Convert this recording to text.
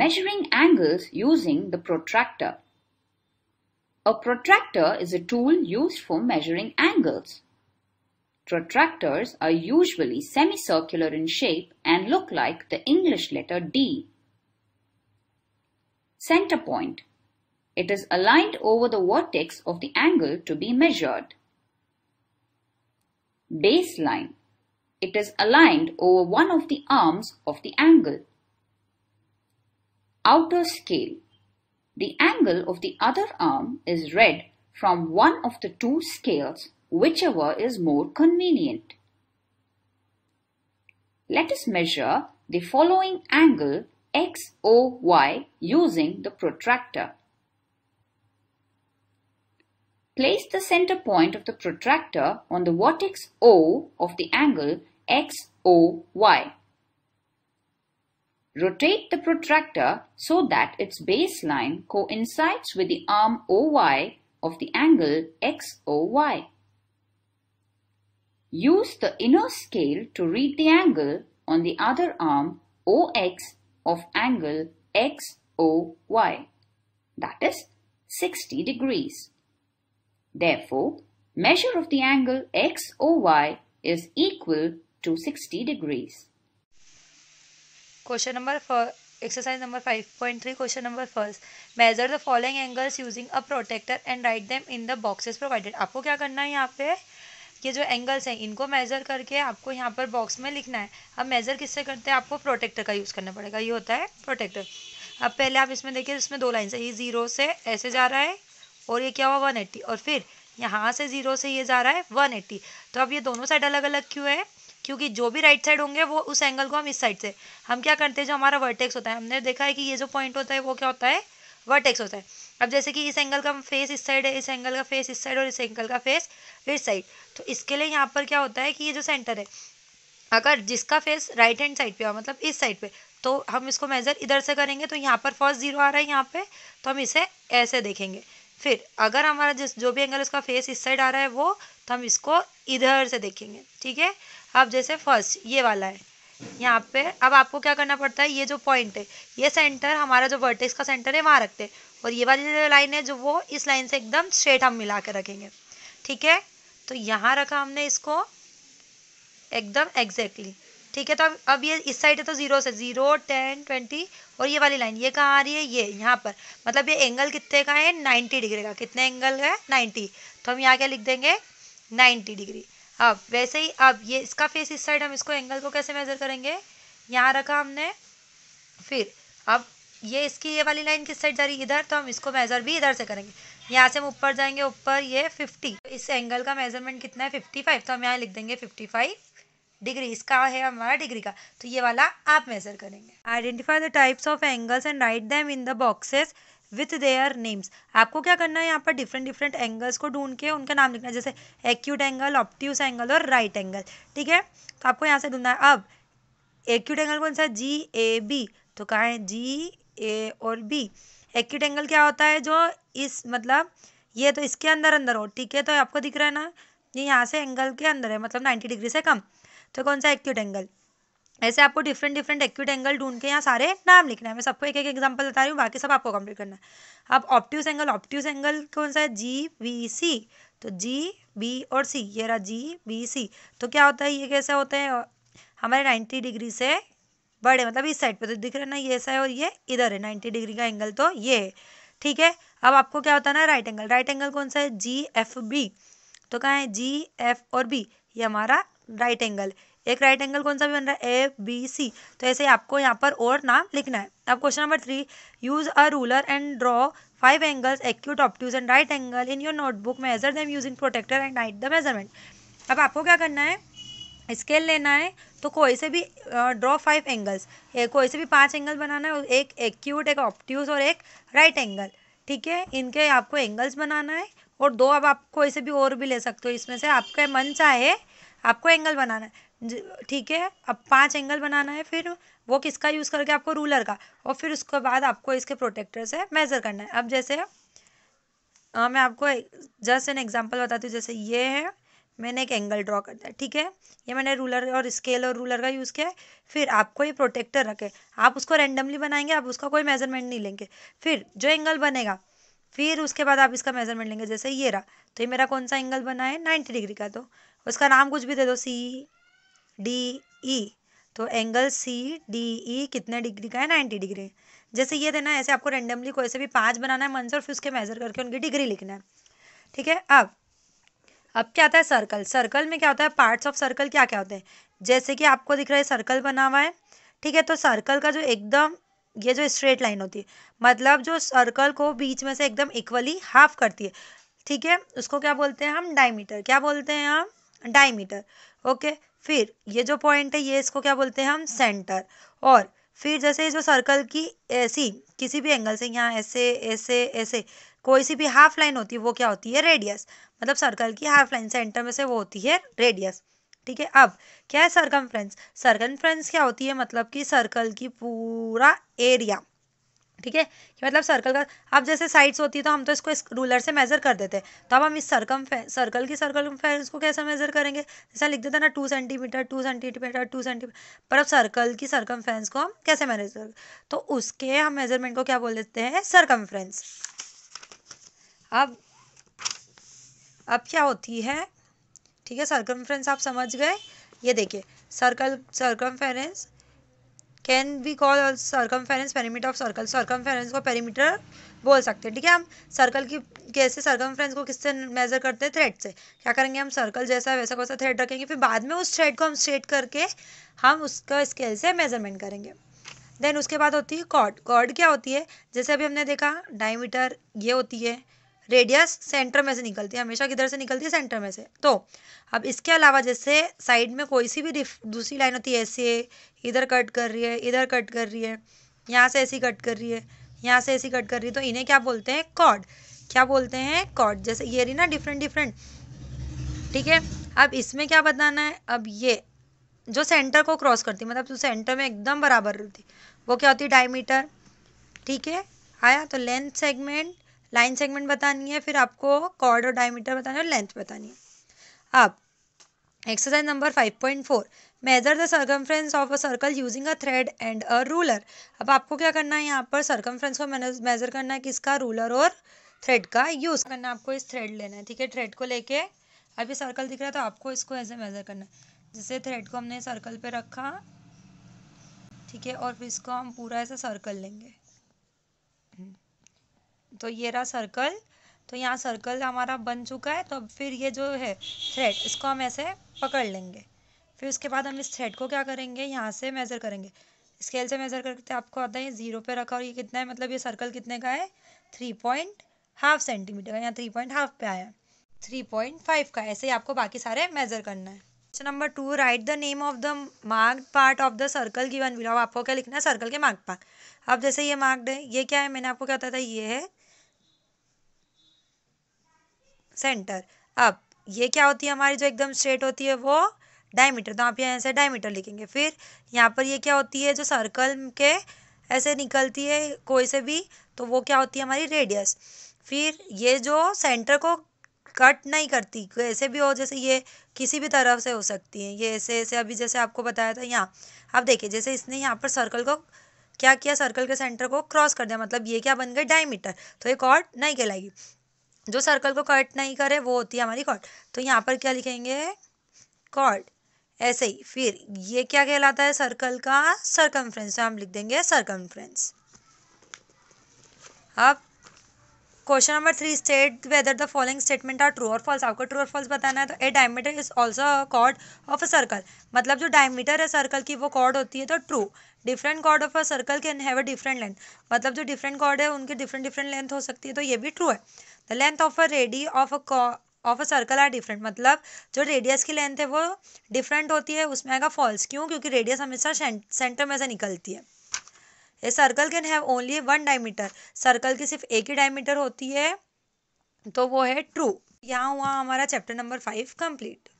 measuring angles using the protractor. A protractor is a tool used for measuring angles. Protractors are usually semicircular in shape and look like the English letter D. Center point. It is aligned over the vertex of the angle to be measured. Baseline. It is aligned over one of the arms of the angle outer scale. The angle of the other arm is read from one of the two scales, whichever is more convenient. Let us measure the following angle XOY using the protractor. Place the center point of the protractor on the vertex O of the angle XOY. Rotate the protractor so that its baseline coincides with the arm OY of the angle XOY. Use the inner scale to read the angle on the other arm OX of angle XOY, that is 60 degrees. Therefore, measure of the angle XOY is equal to 60 degrees. Question number exercise number five point three question number first measure the following angles using a protractor and write them in the boxes provided आपको क्या करना है यहाँ पे ये जो angles हैं इनको मेज़र करके आपको यहाँ पर बॉक्स में लिखना है अब मेज़र किससे करते हैं आपको प्रोटेक्टर का यूज़ करना पड़ेगा ये होता है प्रोटेक्टर अब पहले आप इसमें देखिए इसमें दो लाइन से ये ज़ीरो से ऐसे जा रहा है और ये क्या हुआ वन एट्टी और फिर यहाँ से ज़ीरो से ये जा रहा है वन एट्टी तो अब ये दोनों साइड अलग अलग क्यों है क्योंकि जो भी राइट साइड होंगे वो उस एंगल को हम इस साइड से हम क्या करते हैं जो हमारा वर्टेक्स होता है हमने देखा है कि ये जो पॉइंट होता है वो क्या होता है वर्टेक्स होता है अब जैसे कि इस एंगल का फेस इस साइड है इस एंगल का फेस इस साइड और इस एंगल का फेस इस साइड तो इसके लिए यहाँ पर क्या होता है कि ये जो सेंटर है अगर जिसका फेस राइट हैंड साइड पे हो मतलब इस साइड पे तो हम इसको मेज़र इधर से करेंगे तो यहाँ पर फर्स्ट जीरो आ रहा है यहाँ पे तो हम इसे ऐसे देखेंगे फिर अगर हमारा जिस जो भी एंगल उसका फेस इस साइड आ रहा है वो तो हम इसको इधर से देखेंगे ठीक है अब जैसे फर्स्ट ये वाला है यहाँ पे अब आपको क्या करना पड़ता है ये जो पॉइंट है ये सेंटर हमारा जो वर्टेक्स का सेंटर है वहाँ रखते हैं और ये वाली जो लाइन है जो वो इस लाइन से एकदम स्ट्रेट हम मिला के रखेंगे ठीक है तो यहाँ रखा हमने इसको एकदम एग्जैक्टली ठीक है तो अब अब ये इस साइड है तो जीरो से जीरो टेन ट्वेंटी और ये वाली लाइन ये कहाँ आ रही है ये यहाँ पर मतलब ये एंगल कितने का है नाइन्टी डिग्री का कितने एंगल है नाइन्टी तो हम यहाँ क्या लिख देंगे नाइन्टी डिग्री अब वैसे ही अब ये इसका फेस इस साइड हम इसको एंगल को कैसे मेजर करेंगे यहाँ रखा हमने फिर अब ये इसकी ये वाली लाइन किस साइड जा रही है इधर तो हम इसको मेज़र भी इधर से करेंगे यहाँ से हम ऊपर जाएंगे ऊपर ये फिफ्टी तो इस एंगल का मेजरमेंट कितना है फिफ्टी फाइव तो हम यहाँ लिख देंगे फिफ्टी फाइव डिग्री इसका है हमारा डिग्री का तो ये वाला आप मेजर करेंगे identify the types of angles and write them in the boxes with their names आपको क्या करना है यहाँ पर डिफरेंट डिफरेंट एंगल्स को ढूंढ के उनका नाम लिखना है जैसे एक्यूट एंगल ऑप्टिव एंगल और राइट एंगल ठीक है तो आपको यहाँ से ढूंढना है अब एक्यूट एंगल कौन सा है जी ए बी तो कहाँ है जी ए और बी एक्यूट एंगल क्या होता है जो इस मतलब ये तो इसके अंदर अंदर हो ठीक है तो आपको दिख रहा है ना ये यहाँ से एंगल के अंदर है मतलब नाइन्टी डिग्री से कम तो कौन सा एक्यूट एंगल ऐसे आपको डिफरेंट डिफरेंट एक्यूट एंगल ढूंढ के यहाँ सारे नाम लिखना है मैं सबको एक एक एग्जांपल बता रही हूँ बाकी सब आपको कंप्लीट करना है अब ऑप्टिस एंगल ऑप्टिस एंगल कौन सा है जी बी सी तो जी बी और सी ये रहा जी बी सी तो क्या होता है ये कैसे होते हैं हमारे नाइन्टी डिग्री से बड़े मतलब इस साइड पर तो दिख रहे ना ये ऐसा है और ये इधर है नाइन्टी डिग्री का एंगल तो ये है ठीक है अब आपको क्या होता है ना राइट एंगल राइट एंगल कौन सा है जी एफ बी तो कहाँ है जी एफ और बी ये हमारा राइट एंगल एक राइट एंगल कौन सा भी बन रहा है ए बी सी तो ऐसे आपको यहाँ पर और नाम लिखना है अब question number three use a ruler and draw five angles acute obtuse and right angle in your notebook measure them using protractor and write the measurement अब आपको क्या करना है स्केल लेना है तो कोई से भी ड्रॉ फाइव एंगल्स कोई से भी पांच एंगल बनाना है एक एक्यूट एक ऑप्टूज और एक राइट एंगल ठीक है इनके आपको एंगल्स बनाना है और दो अब आप कोई से भी और भी ले सकते हो इसमें से आपका मन चाहे आपको एंगल बनाना है ठीक है अब पांच एंगल बनाना है फिर वो किसका यूज़ करके आपको रूलर का और फिर उसके बाद आपको इसके प्रोटेक्टर से मेज़र करना है अब जैसे आ, मैं आपको जस्ट एन एग्जाम्पल बताती हूँ जैसे ये है मैंने एक एंगल ड्रॉ कर दिया ठीक है ये मैंने रूलर और स्केल और रूलर का यूज़ किया है फिर आपको ये प्रोटेक्टर रखे आप उसको रेंडमली बनाएंगे आप उसका कोई मेजरमेंट नहीं लेंगे फिर जो एंगल बनेगा फिर उसके बाद आप इसका मेजरमेंट लेंगे जैसे ये रहा तो ये मेरा कौन सा एंगल बना है नाइन्टी डिग्री का तो उसका नाम कुछ भी दे दो सी डी ई तो एंगल सी डी ई कितने डिग्री का है नाइन्टी डिग्री जैसे ये देना है ऐसे आपको रेंडमली कोई से भी पाँच बनाना है मन से और फिर उसके मेजर करके उनकी डिग्री लिखना है ठीक है अब अब क्या आता है सर्कल सर्कल में क्या होता है पार्ट्स ऑफ सर्कल क्या क्या होते हैं जैसे कि आपको दिख रहा है सर्कल बना हुआ है ठीक है तो सर्कल का जो एकदम ये जो स्ट्रेट लाइन होती है मतलब जो सर्कल को बीच में से एकदम इक्वली हाफ करती है ठीक है उसको क्या बोलते हैं हम डायमीटर क्या बोलते हैं हम डायमीटर ओके फिर ये जो पॉइंट है ये इसको क्या बोलते हैं हम सेंटर और फिर जैसे जो सर्कल की ऐसी किसी भी एंगल से यहाँ ऐसे ऐसे ऐसे कोई सी भी हाफ लाइन होती है वो क्या होती है रेडियस मतलब सर्कल की हाफ लाइन सेंटर में से वो होती है रेडियस ठीक है अब क्या है सरकमफ्रेंस सरकमफ्रेंस क्या होती है मतलब कि सर्कल की पूरा एरिया ठीक है कि मतलब सर्कल का अब जैसे साइड्स होती है तो हम तो इसको इस रूलर से मेजर कर देते हैं तो अब हम इस सर्कम सर्कल की सर्कल फ्रेंस को कैसे मेजर करेंगे जैसा लिख देते ना two centimetre two centimetre two centimetre पर अब सर्कल की सर्कम फेरेंस को हम कैसे मैनेज करें तो उसके हम मेजरमेंट को क्या बोल देते हैं सर्कम अब अब क्या होती है ठीक है सर्कमफ्रेंस आप समझ गए ये देखिए circle circumference can be call circumference perimeter of circle circumference को पेरीमीटर बोल सकते हैं ठीक है हम सर्कल की कैसे सर्कमफ्रेंस को किससे मेजर करते हैं थ्रेड से क्या करेंगे हम सर्कल जैसा वैसा वैसा थ्रेड रखेंगे फिर बाद में उस थ्रेड को हम स्ट्रेट करके हम उसका स्केल से मेजरमेंट करेंगे देन उसके बाद होती है कॉड कॉड क्या होती है जैसे अभी हमने देखा डायमीटर ये होती है रेडियस सेंटर में से निकलती है हमेशा किधर से निकलती है सेंटर में से तो अब इसके अलावा जैसे साइड में कोई सी भी दूसरी लाइन होती है ऐसे इधर कट कर रही है इधर कट कर रही है यहाँ से ऐसी कट कर रही है यहाँ से ऐसी कट कर रही है तो इन्हें क्या बोलते हैं कॉड क्या बोलते हैं कॉड जैसे ये रही ना डिफरेंट डिफरेंट ठीक है अब इसमें क्या बताना है अब ये जो सेंटर को क्रॉस करती मतलब तो सेंटर में एकदम बराबर रहती वो क्या होती है डायमीटर ठीक है आया तो लेंथ सेगमेंट लाइन सेगमेंट बतानी है फिर आपको कॉर्ड और डायमीटर बताना है और लेंथ बतानी है अब exercise number five point four measure the circumference of a circle using a thread and a ruler अब आपको क्या करना है यहाँ पर सर्कमफ्रेंस को मेजर करना है किसका रूलर और थ्रेड का यूज़ करना है आपको इस थ्रेड लेना है ठीक है थ्रेड को लेके अभी सर्कल दिख रहा है तो आपको इसको ऐसे मेज़र करना है जैसे थ्रेड को हमने सर्कल पे रखा ठीक है और फिर इसको हम पूरा ऐसा सर्कल लेंगे तो ये रहा सर्कल तो यहाँ सर्कल हमारा बन चुका है तो अब फिर ये जो है थ्रेड इसको हम ऐसे पकड़ लेंगे फिर उसके बाद हम इस थ्रेड को क्या करेंगे यहाँ से मेज़र करेंगे स्केल से मेज़र करते आपको आता है ज़ीरो पे रखा और ये कितना है मतलब ये सर्कल कितने का है थ्री पॉइंट हाफ सेंटीमीटर का यहाँ थ्री पॉइंट हाफ पे आया थ्री पॉइंट फाइव का ऐसे ही आपको बाकी सारे मेज़र करना है question number two write the name of the mark part of the circle given below आपको क्या लिखना है सर्कल के मार्क पार्ट अब जैसे ये मार्क्ड है ये क्या है मैंने आपको क्या बताया था ये है सेंटर अब ये क्या होती है हमारी जो एकदम स्ट्रेट होती है वो डायमीटर तो आप यहाँ से डायमीटर लिखेंगे फिर यहाँ पर ये क्या होती है जो सर्कल के ऐसे निकलती है कोई से भी तो वो क्या होती है हमारी रेडियस फिर ये जो सेंटर को कट नहीं करती ऐसे भी हो जैसे ये किसी भी तरफ से हो सकती है ये ऐसे ऐसे अभी जैसे आपको बताया था यहाँ अब देखिए जैसे इसने यहाँ पर सर्कल को क्या किया सर्कल के सेंटर को क्रॉस कर दिया मतलब ये क्या बन गए डायमीटर तो ये और नहीं कहलाएगी जो सर्कल को कट नहीं करे वो होती है हमारी कॉर्ड तो यहाँ पर क्या लिखेंगे कॉर्ड ऐसे ही फिर ये क्या कहलाता है सर्कल का सर्कम फ्रेंस हम लिख देंगे सर्कमफ्रेंस अब question number three state whether the following statement are true और फॉल्स आपको ट्रू और फॉल्स बताना है तो A diameter is also chord of a circle मतलब जो डायमीटर है सर्कल की वो कॉर्ड होती है तो true different chord of a circle can have a different length मतलब जो डिफरेंट कॉर्ड है उनकी डिफरेंट डिफरेंट लेंथ हो सकती है तो ये भी ट्रू है the length of a radii of a of a circle are different मतलब जो रेडियस की लेंथ है वो डिफरेंट होती है उसमें आएगा फॉल्स क्यों क्योंकि रेडियस हमेशा सेंटर में से निकलती है a circle can have only one diameter circle की सिर्फ एक ही डायमीटर होती है तो वो है ट्रू यहाँ हुआ हमारा चैप्टर नंबर फाइव कंप्लीट